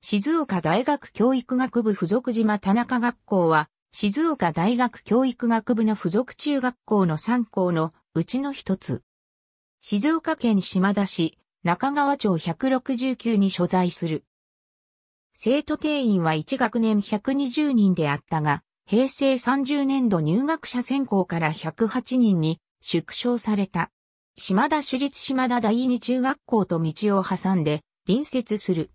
静岡大学教育学部附属島田中学校は、静岡大学教育学部の附属中学校の3校のうちの一つ。静岡県島田市、中川町169に所在する。生徒定員は1学年120人であったが、平成30年度入学者選考から108人に縮小された。島田市立島田第二中学校と道を挟んで隣接する。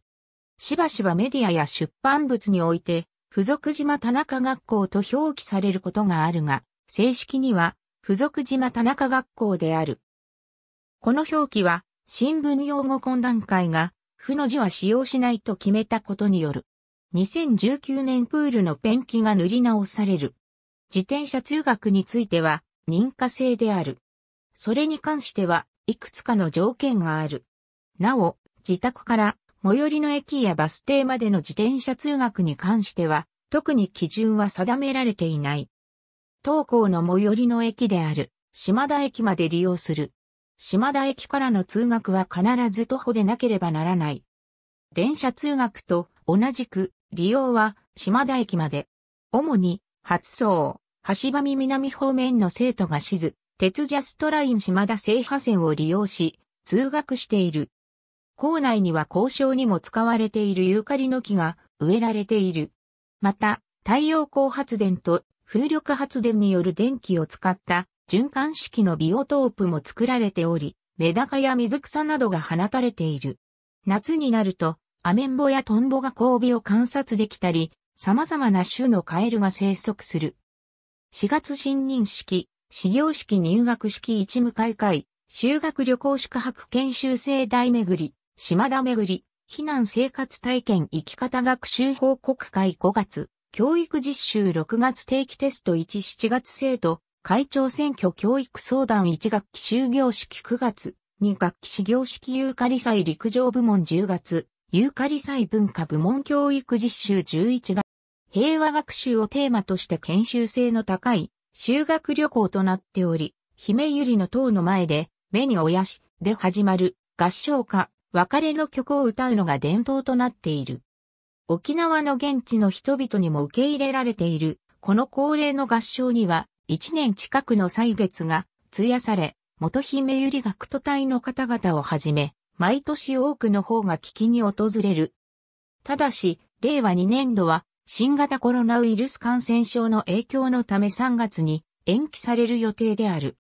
しばしばメディアや出版物において、付属島田中学校と表記されることがあるが、正式には、付属島田中学校である。この表記は、新聞用語懇談会が、負の字は使用しないと決めたことによる。2019年プールのペンキが塗り直される。自転車通学については、認可制である。それに関しては、いくつかの条件がある。なお、自宅から最寄りの駅やバス停までの自転車通学に関しては、特に基準は定められていない。当校の最寄りの駅である、島田駅まで利用する。島田駅からの通学は必ず徒歩でなければならない。電車通学と同じく利用は島田駅まで。主に、初走、橋場見南方面の生徒がしず、鉄ジャストライン島田制覇線を利用し、通学している。校内には交渉にも使われているユーカリの木が植えられている。また、太陽光発電と風力発電による電気を使った循環式のビオトープも作られており、メダカや水草などが放たれている。夏になると、アメンボやトンボが交尾を観察できたり、様々な種のカエルが生息する。4月新任式、始業式入学式一無開会、修学旅行宿泊研修生大巡り。島田めぐり、避難生活体験生き方学習報告会5月、教育実習6月定期テスト17月生徒、会長選挙教育相談1学期終業式9月、2学期始業式ユーカリ祭陸上部門10月、ユーカリ祭文化部門教育実習11月、平和学習をテーマとして研修性の高い修学旅行となっており、姫ゆりの塔の前で、目におやし、で始まる合唱歌、別れの曲を歌うのが伝統となっている。沖縄の現地の人々にも受け入れられている、この恒例の合唱には、一年近くの歳月が費やされ、元姫ゆり学徒隊の方々をはじめ、毎年多くの方が聞きに訪れる。ただし、令和2年度は、新型コロナウイルス感染症の影響のため3月に延期される予定である。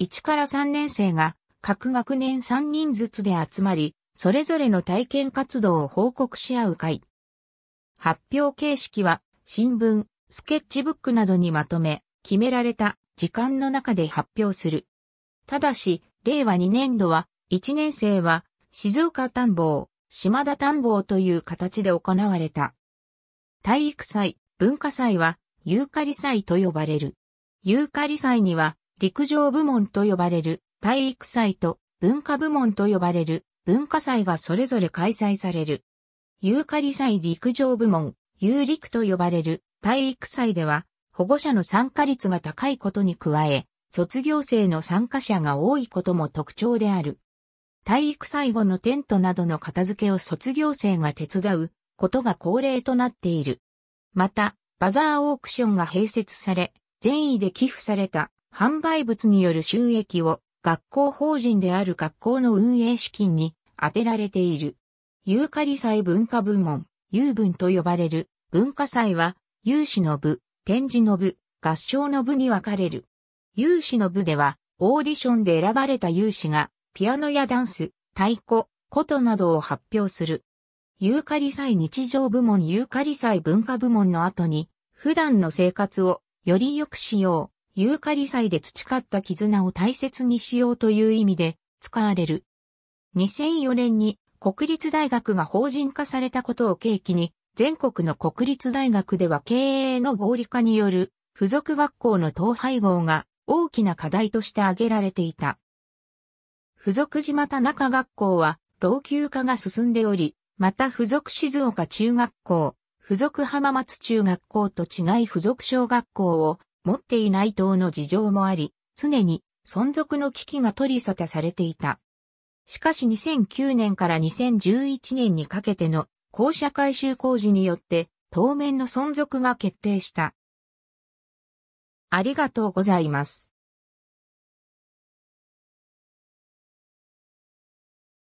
1から3年生が各学年3人ずつで集まり、それぞれの体験活動を報告し合う会。発表形式は、新聞、スケッチブックなどにまとめ、決められた時間の中で発表する。ただし、令和2年度は、1年生は、静岡探訪、島田探訪という形で行われた。体育祭、文化祭は、ユーカリ祭と呼ばれる。ユーカリ祭には、陸上部門と呼ばれる、体育祭と文化部門と呼ばれる文化祭がそれぞれ開催される。ユーカリ祭陸上部門、有陸と呼ばれる体育祭では、保護者の参加率が高いことに加え、卒業生の参加者が多いことも特徴である。体育祭後のテントなどの片付けを卒業生が手伝うことが恒例となっている。また、バザーオークションが併設され、善意で寄付された販売物による収益を学校法人である学校の運営資金に当てられている。ユーカリ祭文化部門、有文と呼ばれる文化祭は、有志の部、展示の部、合唱の部に分かれる。有志の部では、オーディションで選ばれた有志が、ピアノやダンス、太鼓、琴などを発表する。ユーカリ祭日常部門ユーカリ祭文化部門の後に、普段の生活をより良くしよう、ユーカリ祭で培った絆を大切にしようという意味で使われる2004年に国立大学が法人化されたことを契機に、全国の国立大学では経営の合理化による付属学校の統廃合が大きな課題として挙げられていた。付属島田中学校は老朽化が進んでおり、また付属静岡中学校、付属浜松中学校と違い付属小学校を持っていない等の事情もあり、常に存続の危機が取り沙汰されていた。しかし2009年から2011年にかけての校舎改修工事によって当面の存続が決定した。ありがとうございます。